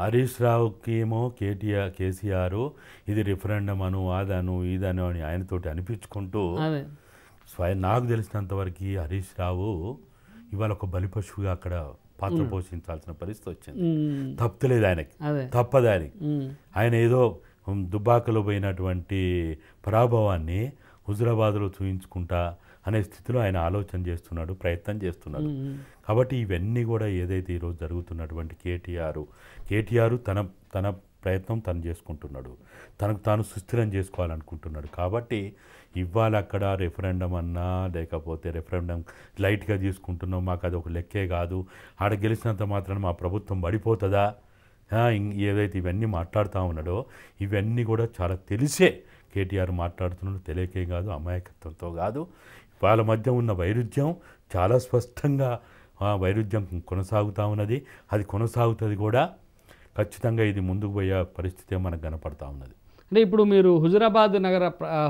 హరీష్ రావుకి ఏమో కేటీఆర్ కేసీఆర్ ఇది రిఫరెండం అను అదను ఇదను అని ఆయనతోటి అనిపించుకుంటూ స్వయం నాకు తెలిసినంత వరకు హరీష్ రావు ఇవాళ ఒక బలిపశువుగా అక్కడ పాత్ర పోషించాల్సిన పరిస్థితి వచ్చింది తప్పలేదు ఆయనకి తప్పదు ఆయనకి ఆయన ఏదో దుబ్బాకలో పోయినటువంటి పరాభవాన్ని హుజురాబాద్లో చూపించుకుంటా అనే స్థితిలో ఆయన ఆలోచన చేస్తున్నాడు ప్రయత్నం చేస్తున్నాడు కాబట్టి ఇవన్నీ కూడా ఏదైతే ఈరోజు జరుగుతున్నటువంటి కేటీఆర్ కేటీఆర్ తన తన ప్రయత్నం తను చేసుకుంటున్నాడు తనకు తాను సుస్థిరం చేసుకోవాలనుకుంటున్నాడు కాబట్టి ఇవాళ అక్కడ రెఫరెండం అన్నా లేకపోతే రెఫరెండం లైట్గా తీసుకుంటున్నాం మాకు అది ఒక లెక్కే కాదు ఆడ గెలిచినంత మాత్రం మా ప్రభుత్వం పడిపోతుందా ఏదైతే ఇవన్నీ మాట్లాడుతూ ఉన్నాడో ఇవన్నీ కూడా చాలా తెలిసే కేటీఆర్ మాట్లాడుతున్నాడు తెలియకే కాదు అమాయకత్వంతో కాదు వాళ్ళ మధ్య ఉన్న వైరుధ్యం చాలా స్పష్టంగా ఆ వైరుధ్యం కొనసాగుతూ ఉన్నది అది కొనసాగుతుంది కూడా ఖచ్చితంగా ఇది ముందుకు పోయే పరిస్థితి మనకు కనపడతా ఉన్నది అంటే ఇప్పుడు మీరు హుజురాబాద్ నగర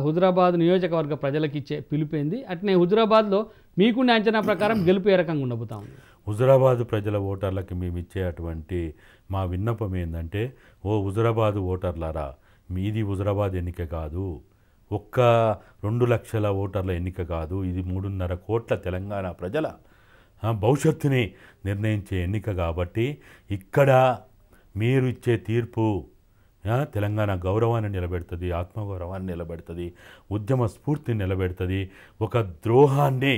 హుజురాబాద్ నియోజకవర్గ ప్రజలకు ఇచ్చే పిలిపోయింది అట్నే హుజురాబాద్లో మీకున్న అంచనా ప్రకారం గెలుపు ఏ రకంగా ఉండబోతా ఉంది హుజురాబాద్ ప్రజల ఓటర్లకి మేము ఇచ్చే అటువంటి మా విన్నపం ఏంటంటే ఓ హుజురాబాద్ ఓటర్లారా మీది హుజురాబాద్ ఎన్నిక కాదు ఒక్క రెండు లక్షల ఓటర్ల ఎన్నిక కాదు ఇది మూడున్నర కోట్ల తెలంగాణ ప్రజల భవిష్యత్తుని నిర్ణయించే ఎన్నిక కాబట్టి ఇక్కడ మీరు ఇచ్చే తీర్పు తెలంగాణ గౌరవాన్ని నిలబెడుతుంది ఆత్మగౌరవాన్ని నిలబెడుతుంది ఉద్యమ స్ఫూర్తిని నిలబెడుతుంది ఒక ద్రోహాన్ని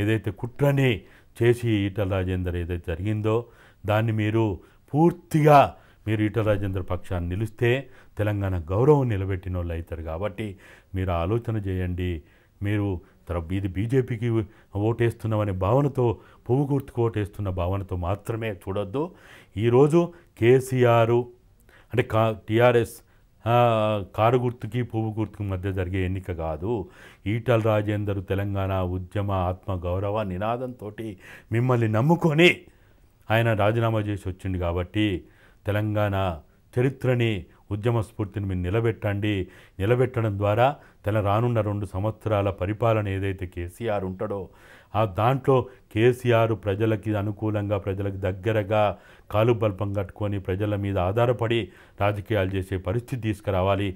ఏదైతే కుట్రని చేసి ఈటల రాజేందర్ ఏదైతే జరిగిందో దాన్ని మీరు పూర్తిగా మీరు ఈటల రాజేంద్ర పక్షాన్ని నిలిస్తే తెలంగాణ గౌరవం నిలబెట్టిన వాళ్ళు అవుతారు కాబట్టి మీరు ఆలోచన చేయండి మీరు ఇది బీజేపీకి ఓటేస్తున్నామనే భావనతో పువ్వు గుర్తుకు ఓటేస్తున్న భావనతో మాత్రమే చూడొద్దు ఈరోజు కేసీఆర్ అంటే కా టీఆర్ఎస్ కారు గుర్తుకి పువ్వు గుర్తుకి మధ్య జరిగే ఎన్నిక కాదు ఈటల రాజేందర్ తెలంగాణ ఉద్యమ ఆత్మ గౌరవ నినాదంతో మిమ్మల్ని నమ్ముకొని ఆయన రాజీనామా చేసి వచ్చిండు కాబట్టి తెలంగాణ చరిత్రని ఉద్యమ స్ఫూర్తిని మీరు నిలబెట్టండి నిలబెట్టడం ద్వారా తెల రానున్న రెండు సంవత్సరాల పరిపాలన ఏదైతే కేసీఆర్ ఉంటాడో ఆ దాంట్లో కేసీఆర్ ప్రజలకి అనుకూలంగా ప్రజలకు దగ్గరగా కాలు బల్పం కట్టుకొని ప్రజల మీద ఆధారపడి రాజకీయాలు చేసే పరిస్థితి తీసుకురావాలి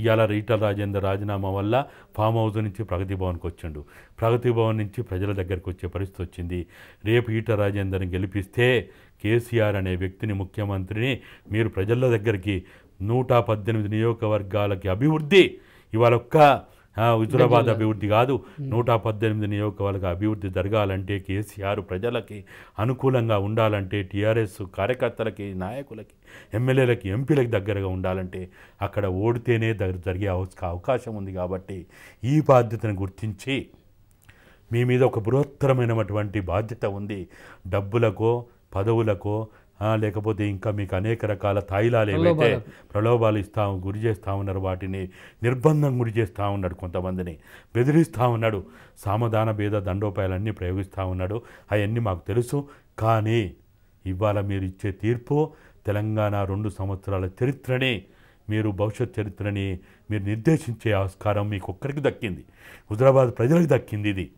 ఇవాళ రీటల్ రాజేందర్ రాజీనామా వల్ల ఫామ్ హౌస్ నుంచి ప్రగతి భవన్కి వచ్చిండు ప్రగతి భవన్ నుంచి ప్రజల దగ్గరికి వచ్చే పరిస్థితి వచ్చింది రేపు ఈట రాజేందర్ని గెలిపిస్తే కేసీఆర్ అనే వ్యక్తిని ముఖ్యమంత్రిని మీరు ప్రజల దగ్గరికి నూట పద్దెనిమిది నియోజకవర్గాలకి అభివృద్ధి ఇవాళ ఒక్క హుజురాబాద్ అభివృద్ధి కాదు నూట పద్దెనిమిది నియోజకవర్గ అభివృద్ధి జరగాలంటే కేసీఆర్ ప్రజలకి అనుకూలంగా ఉండాలంటే టీఆర్ఎస్ కార్యకర్తలకి నాయకులకి ఎమ్మెల్యేలకి ఎంపీలకి దగ్గరగా ఉండాలంటే అక్కడ ఓడితేనే దగ్గర జరిగే అవకాశం ఉంది కాబట్టి ఈ బాధ్యతను గుర్తించి మీ మీద ఒక బృహత్తరమైనటువంటి బాధ్యత ఉంది డబ్బులకో పదవులకో లేకపోతే ఇంకా మీకు అనేక రకాల తాయిలాలు ఏవైతే ప్రలోభాలు ఇస్తాము గురి చేస్తూ ఉన్నారు వాటిని నిర్బంధం గురి చేస్తూ ఉన్నాడు కొంతమందిని బెదిరిస్తూ ఉన్నాడు సామధాన భేద దండోపాయాలన్నీ ప్రయోగిస్తూ ఉన్నాడు అవన్నీ మాకు తెలుసు కానీ ఇవాళ మీరు ఇచ్చే తీర్పు తెలంగాణ రెండు సంవత్సరాల చరిత్రని మీరు భవిష్యత్ చరిత్రని మీరు నిర్దేశించే ఆస్కారం మీకు ఒక్కరికి దక్కింది హుజరాబాద్ ప్రజలకు దక్కింది ఇది